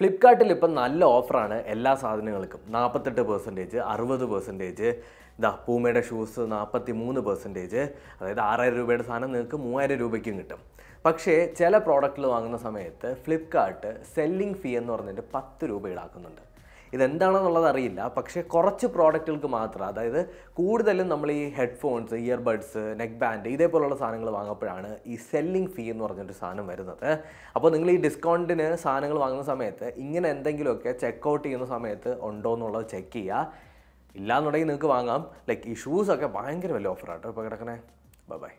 ഫ്ലിപ്കാർട്ടിൽ ഇപ്പം നല്ല ഓഫറാണ് എല്ലാ സാധനങ്ങൾക്കും നാൽപ്പത്തെട്ട് പെർസെൻറ്റേജ് അറുപത് പെർസെൻറ്റേജ് ഇതാ പൂമയുടെ ഷൂസ് നാൽപ്പത്തി മൂന്ന് പെർസെൻറ്റേജ് അതായത് ആറായിരം രൂപയുടെ സാധനം നിങ്ങൾക്ക് മൂവായിരം രൂപയ്ക്കും കിട്ടും പക്ഷേ ചില പ്രോഡക്റ്റിൽ വാങ്ങുന്ന സമയത്ത് ഫ്ലിപ്കാർട്ട് സെല്ലിംഗ് ഫീ എന്ന് പറഞ്ഞിട്ട് പത്ത് രൂപ ഈടാക്കുന്നുണ്ട് ഇതെന്താണെന്നുള്ളത് അറിയില്ല പക്ഷേ കുറച്ച് പ്രോഡക്റ്റുകൾക്ക് മാത്രം അതായത് കൂടുതലും നമ്മൾ ഈ ഹെഡ്ഫോൺസ് ഇയർബഡ്സ് നെക്ക് ബാൻഡ് ഇതേപോലുള്ള സാധനങ്ങൾ വാങ്ങുമ്പോഴാണ് ഈ സെല്ലിംഗ് ഫീ എന്ന് പറഞ്ഞൊരു സാധനം വരുന്നത് അപ്പോൾ നിങ്ങൾ ഈ ഡിസ്കൗണ്ടിന് സാധനങ്ങൾ വാങ്ങുന്ന സമയത്ത് ഇങ്ങനെ എന്തെങ്കിലുമൊക്കെ ചെക്ക് ഔട്ട് ചെയ്യുന്ന സമയത്ത് ഉണ്ടോ എന്നുള്ളത് ചെക്ക് ചെയ്യുക ഇല്ലാന്നുണ്ടെങ്കിൽ നിങ്ങൾക്ക് വാങ്ങാം ലൈക്ക് ഈ ഷൂസൊക്കെ ഭയങ്കര വലിയ ഓഫറാണ് ഇപ്പോൾ കിടക്കണേ ബൈ ബൈ